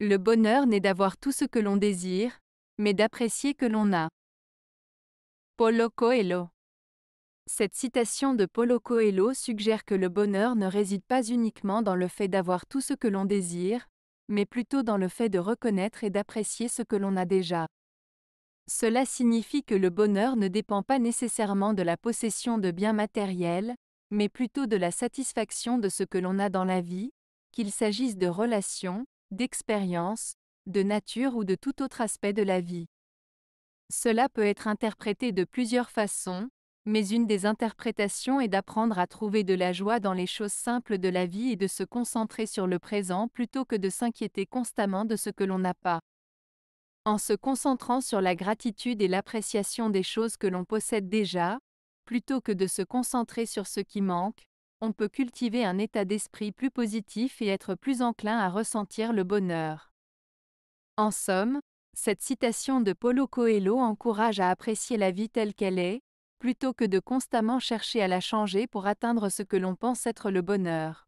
Le bonheur n'est d'avoir tout ce que l'on désire, mais d'apprécier que l'on a. Polo Coelho. Cette citation de Polo Coelho suggère que le bonheur ne réside pas uniquement dans le fait d'avoir tout ce que l'on désire, mais plutôt dans le fait de reconnaître et d'apprécier ce que l'on a déjà. Cela signifie que le bonheur ne dépend pas nécessairement de la possession de biens matériels, mais plutôt de la satisfaction de ce que l'on a dans la vie, qu'il s'agisse de relations, d'expérience, de nature ou de tout autre aspect de la vie. Cela peut être interprété de plusieurs façons, mais une des interprétations est d'apprendre à trouver de la joie dans les choses simples de la vie et de se concentrer sur le présent plutôt que de s'inquiéter constamment de ce que l'on n'a pas. En se concentrant sur la gratitude et l'appréciation des choses que l'on possède déjà, plutôt que de se concentrer sur ce qui manque, on peut cultiver un état d'esprit plus positif et être plus enclin à ressentir le bonheur. En somme, cette citation de Paulo Coelho encourage à apprécier la vie telle qu'elle est, plutôt que de constamment chercher à la changer pour atteindre ce que l'on pense être le bonheur.